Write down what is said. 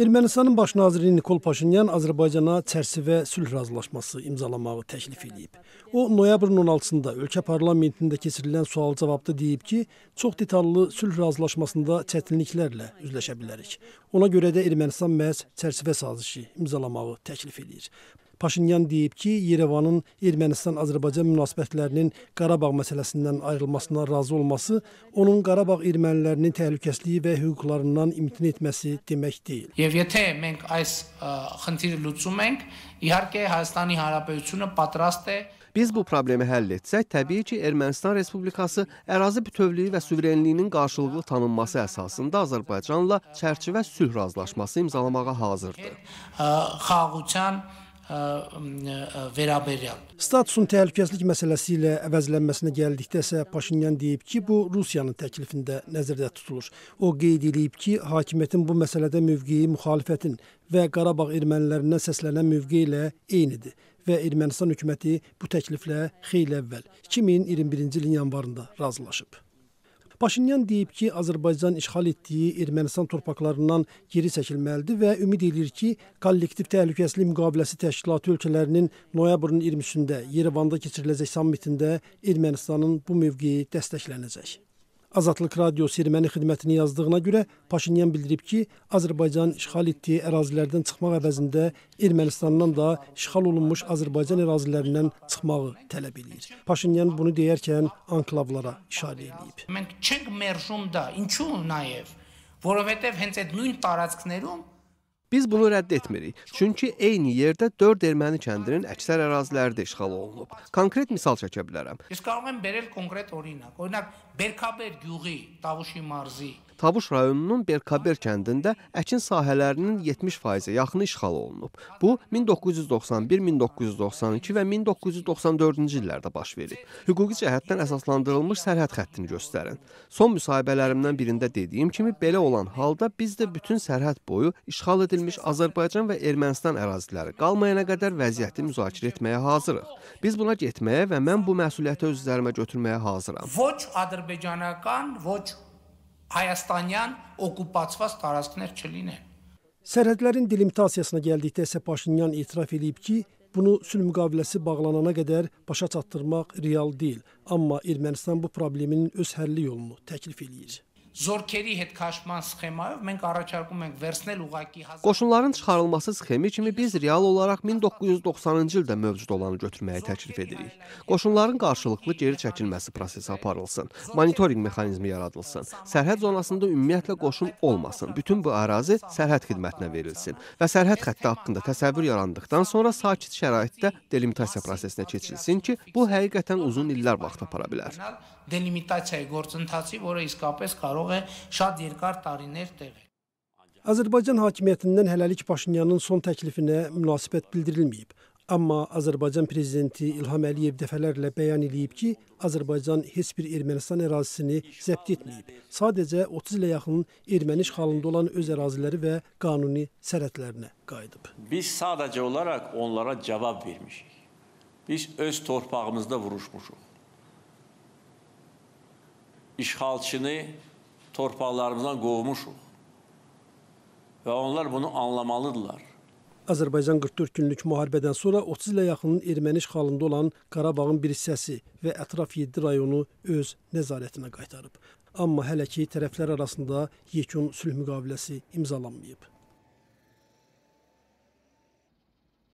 Ermənistanın baş naziri Nikol Paşinyan Azərbaycana çərçivə sülh razılaşması imzalamağı təklif edib. O noyabrın 16-sında ölkə parlamentində keçirilən sual-cavabda deyib ki, çox detallı sülh razılaşmasında çətinliklərlə üzləşə bilərik. Ona görə də Ermənistan məhz çərçivə sazişi imzalamağı təklif edir. Paşinyan deyib ki, Yerevanın Ermənistan-Azərbaycan münasibətlərinin Qarabağ məsələsindən ayrılmasına razı olması onun Qarabağ ermənilərinin təhlükəsizliyi və hüquqlarından imtina etməsi demək deyil. Եվ եթե մենք այս խնդիրը լուծում ենք, իհարկե Հայաստանի Հանրապետությունը պատրաստ է Biz bu problemi həll etsək, təbii ki, Ermənistan Respublikası ərazi bütövlüyü və suverenliyinin qarşılıqlı tanınması əsasında Azərbaycanla çərçivə sülh razılaşması imzalamağa hazırdır. Xalqçan վերաբերյալ։ Statusun təhlükəsizlik məsələsi ilə əvəzlənməsinə gəldikdə isə Paşinyan deyib ki, bu Rusiyanın təklifində nəzərdə tutulur. O qeyd edib ki, hakimiyyətin bu məsələdə mövqeyi müxalifətin və Qarabağ ermənilərindən səslənən mövqeyi ilə eynidir və Ermənistan hökuməti bu təkliflə xeyli əvvəl 2021-ci ilin yanvarında razılaşıb. Paşinyan deyib ki, Azərbaycan işğal etdiyi Ermənistan torpaqlarından geri çəkilməlidir və ümid edir ki, kollektiv təhlükəsizlik müqaviləsi təşkilatı ölkələrinin noyabrın 23-də Yerevanda keçiriləcək sammitində Ermənistanın bu mövqeyi dəstəklənəcək. Azadlıq Radiosu erməni xidmətini yazdığına görə Paşinyan bildirib ki, Azərbaycanın işğal etdiyi ərazilərdən çıxmaq əvəzində Ermənistandan da işğal olunmuş Azərbaycan ərazilərindən çıxmağı tələb eləyir. Paşinyan bunu deyərkən anklavlara işarə eləyib. Մենք չենք մերժում դա, ինչու նաև, որովհետև հենց այդ նույն տարածքներում Biz bunu rədd etmirik. Çünki eyni yerdə 4 erməni kəndinin əksər ərazilərdə işğal olunub. Konkret misal çəkə bilərəm. Biz կարող ենք berել konkret օրինակ. Օրինակ Berkaber gյուղի, Տավուշի մարզի Tabuş rayonunun Berkaber kəndində əkin sahələrinin 70%-ə yaxını işğal olunub. Bu 1991, 1992 və 1994-cü illərdə baş verib. Hüquqi cəhətdən əsaslandırılmış sərhəd xəttini göstərin. Son müsahibələrimdən birində dediyim kimi belə olan halda biz də bütün sərhəd boyu işğal edilmiş Azərbaycan və Ermənistan əraziləri qalmayana qədər vəziyyəti müzakirə etməyə hazırıq. Biz buna getməyə və mən bu məsuliyyəti öz üzərimə götürməyə hazıram. Ոչ Azərbaycanakan, ոչ հայաստանյան օկուպացված տարածքներ չլինեն։ Sərhədlərin delimitasiyasına gəldikdə isə Paşinyan etiraf edib ki, bunu sülh müqaviləsi bağlanana qədər başa çatdırmaq real deyil, amma Ermənistan bu problemin öz həlli yolunu təklif eləyir զորքերի հետ քաշման սխեմայով մենք առաջարկում ենք վերցնել ուղակի 1000 Qoşunların çıxarılması sxemi kimi biz real olaraq 1990-cı ildə mövcud olanı götürməyi təklif edirik. Qoşunların qarşılıqlı geri çəkilməsi prosesi aparılsın, monitorinq mexanizmi yaradılsın, sərhəd zonasında ümumiyyətlə qoşun olmasın, bütün bu ərazi sərhəd xidmətinə verilsin və sərhəd xətti haqqında təsəvvür yarandıqdan sonra sakit şəraitdə delimitasiya prosesinə keçilsin ki, bu həqiqətən uzun illər vaxt apara bilər դելիմիտացիայի գործընթացի, որը իսկապես կարող է շատ երկար տարիներ տևել։ Azərbaycan hakimiyyətindən hələlik Paşinyanın son təklifinə münasibət bildirilməyib. Amma Azərbaycan prezidenti İlham Əliyev dəfələrlə bəyan edib ki, Azərbaycan heç bir Ermənistan ərazisini zəbt etməyib. Sadəcə 30 ilə yaxın erməni işğalında olan öz əraziləri və qanuni sərhədlərinə qayıdıb. Biz sadəcə olaraq onlara cavab vermişik. Biz öz torpağımızda vuruşmuşuq işğalçını torpaqlarımızdan qovmuşuq. Və onlar bunu anlamalıdırlar. Azərbaycan 44 günlük müharibədən sonra 30 ilə yaxının erməni işğalında olan Qarabağın bir hissəsi və ətraf 7 rayonu öz nəzarətinə qaytarıb. Amma hələ ki tərəflər arasında yekun sülh müqaviləsi imzalanmayıb.